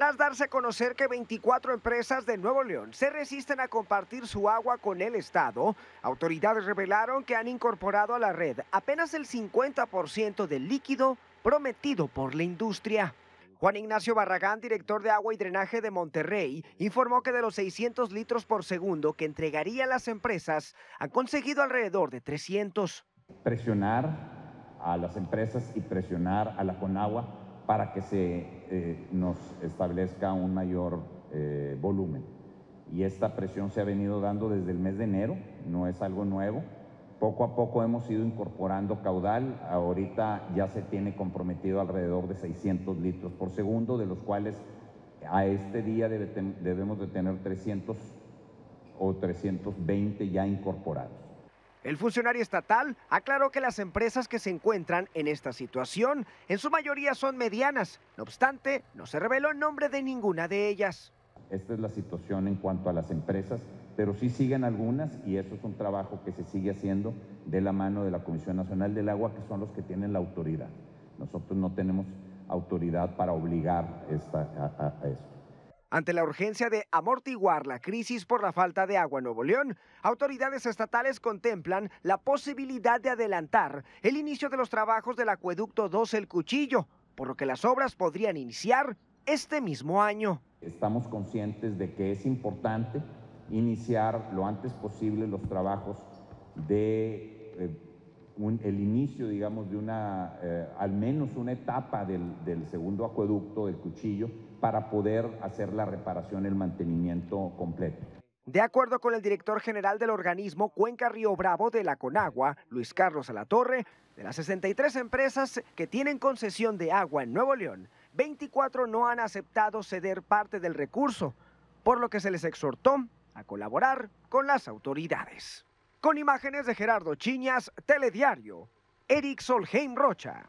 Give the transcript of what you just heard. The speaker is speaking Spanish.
tras darse a conocer que 24 empresas de Nuevo León se resisten a compartir su agua con el Estado, autoridades revelaron que han incorporado a la red apenas el 50% del líquido prometido por la industria. Juan Ignacio Barragán, director de Agua y Drenaje de Monterrey, informó que de los 600 litros por segundo que entregaría las empresas, han conseguido alrededor de 300. Presionar a las empresas y presionar a la Conagua para que se eh, nos establezca un mayor eh, volumen. Y esta presión se ha venido dando desde el mes de enero, no es algo nuevo. Poco a poco hemos ido incorporando caudal, ahorita ya se tiene comprometido alrededor de 600 litros por segundo, de los cuales a este día debemos de tener 300 o 320 ya incorporados. El funcionario estatal aclaró que las empresas que se encuentran en esta situación en su mayoría son medianas, no obstante, no se reveló el nombre de ninguna de ellas. Esta es la situación en cuanto a las empresas, pero sí siguen algunas y eso es un trabajo que se sigue haciendo de la mano de la Comisión Nacional del Agua, que son los que tienen la autoridad. Nosotros no tenemos autoridad para obligar a, eso. Ante la urgencia de amortiguar la crisis por la falta de agua en Nuevo León, autoridades estatales contemplan la posibilidad de adelantar el inicio de los trabajos del acueducto 2 El Cuchillo, por lo que las obras podrían iniciar este mismo año. Estamos conscientes de que es importante iniciar lo antes posible los trabajos de eh, el inicio, digamos, de una, eh, al menos una etapa del, segundo acueducto, del cuchillo, para poder hacer la reparación, el mantenimiento completo. De acuerdo con el director general del organismo Cuenca Río Bravo de la Conagua, Luis Carlos Alatorre, de las 63 empresas que tienen concesión de agua en Nuevo León, 24 no han aceptado ceder parte del recurso, por lo que se les exhortó a colaborar con las autoridades. Con imágenes de Gerardo Chiñas, Telediario, Eric Solheim Rocha.